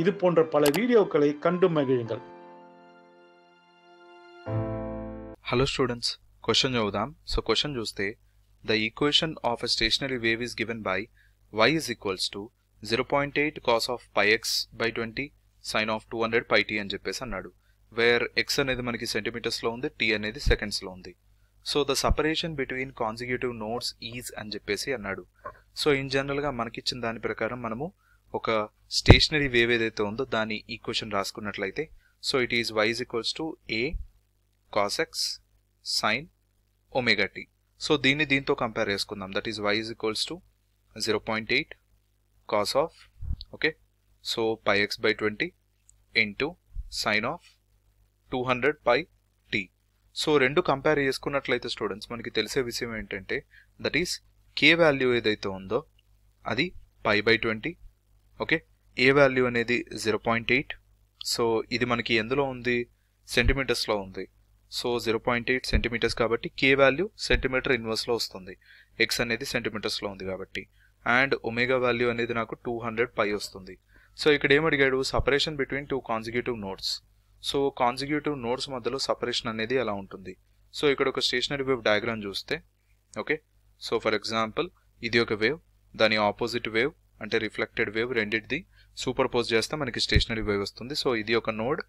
இது போன்ற பல வீடியோக்களை கண்டு மகிழுங்கள் హలో స్టూడెంట్స్ క్వశ్చన్ చదువుదాం సో క్వశ్చన్ చూస్తే the equation of a stationary wave is given by y is equals to zero point eight cos of pi x by twenty sine of two hundred pi t అని చెప్పేసి అన్నాడు wear X అనేది మనకి సెంటీమీటర్స్లో ఉంది tea అనేది సెకండ్స్లో ఉంది so the separation between consecutive notes is అని చెప్పేసి అన్నాడు సో ఇన్ జనరల్గా మనకిచ్చిన దాని ప్రకారం మనము ఒక స్టేషనరీ వేవ్ ఏదైతే ఉందో దాని ఈక్వేషన్ రాసుకున్నట్లయితే so it is y equals to a cos x sine omega t so దీన్ని దీంతో కంపేర్ చేసుకుందాం that is y equals to zero point eight cos of okay so pi x by twenty into sine of two hundred pi t so రెండు compare చేసుకున్నట్లయితే students మనకి తెలిసే విషయం ఏంటంటే that is K value ఏదైతే ఉందో అది pi by twenty okay a value అనేది జీరో పాయింట్ ఎయిట్ సో ఇది మనకి ఎందులో ఉంది సెంటీమీటర్స్లో ఉంది so zero point eight centimeters కాబట్టి కే వాల్యూ సెంటీమీటర్ ఇన్వర్స్లో వస్తుంది ఎక్స్ అనేది సెంటీమీటర్స్లో ఉంది కాబట్టి అండ్ ఒమేగా వాల్యూ అనేది నాకు టూ హండ్రెడ్ పై వస్తుంది సో ఇక్కడ ఏమడిగాడు separation between two consecutive notes so consecutive notes మధ్యలో సపరేషన్ అనేది ఎలా ఉంటుంది సో ఇక్కడ ఒక స్టేషనరీ వేవ్ డయాగ్రామ్ చూస్తే ఓకే సో ఫర్ ఎగ్జాంపుల్ ఇది ఒక వేవ్ దాని ఆపోజిట్ వేవ్ అంటే రిఫ్లెక్టెడ్ వేవ్ రెండింటిది సూపర్ పోజ్ చేస్తే మనకి స్టేషనరీ వేవ్ వస్తుంది సో ఇది ఒక నోడ్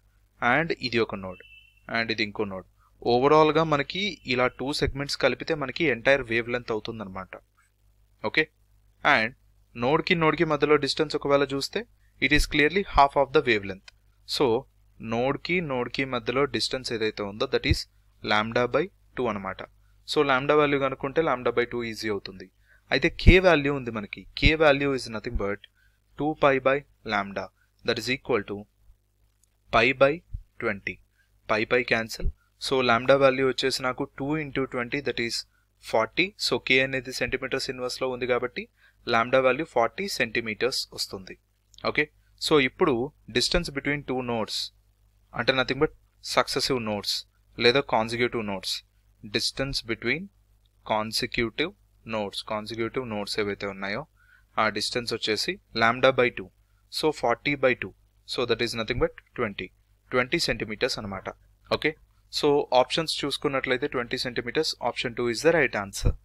అండ్ ఇది ఒక నోడ్ అండ్ ఇది ఇంకో నోడ్ ఓవరాల్గా మనకి ఇలా టూ సెగ్మెంట్స్ కలిపితే మనకి ఎంటైర్ వేవ్ లెంత్ అవుతుందన్నమాట ఓకే అండ్ నోడ్కి నోడ్కి మధ్యలో డిస్టెన్స్ ఒకవేళ చూస్తే it is clearly half of the wavelength so నోడ్కి నోడ్కి మధ్యలో డిస్టెన్స్ ఏదైతే ఉందో that is lambda by two అనమాట సో లామ్డా వాల్యూ కనుక్కుంటే లామ్డా బై టూ ఈజీ అవుతుంది అయితే కే వాల్యూ ఉంది మనకి K value is nothing but two pi by lambda that is equal to pi by twenty pi pi cancel so lambda value వచ్చేసి నాకు two into twenty that is forty so K అనేది centimeters ఇన్వర్స్లో ఉంది కాబట్టి lambda value forty centimeters వస్తుంది okay so ఇప్పుడు distance between two notes అంటే nothing but successive notes లేదా consecutive notes distance between consecutive nodes consecutive nodes ఏవైతే ఉన్నాయో ఆ డిస్టెన్స్ వచ్చేసి lambda by two so forty by two so that is nothing but twenty twenty centimeters అనమాట okay so options చూసుకున్నట్లయితే twenty centimetres option two is the right answer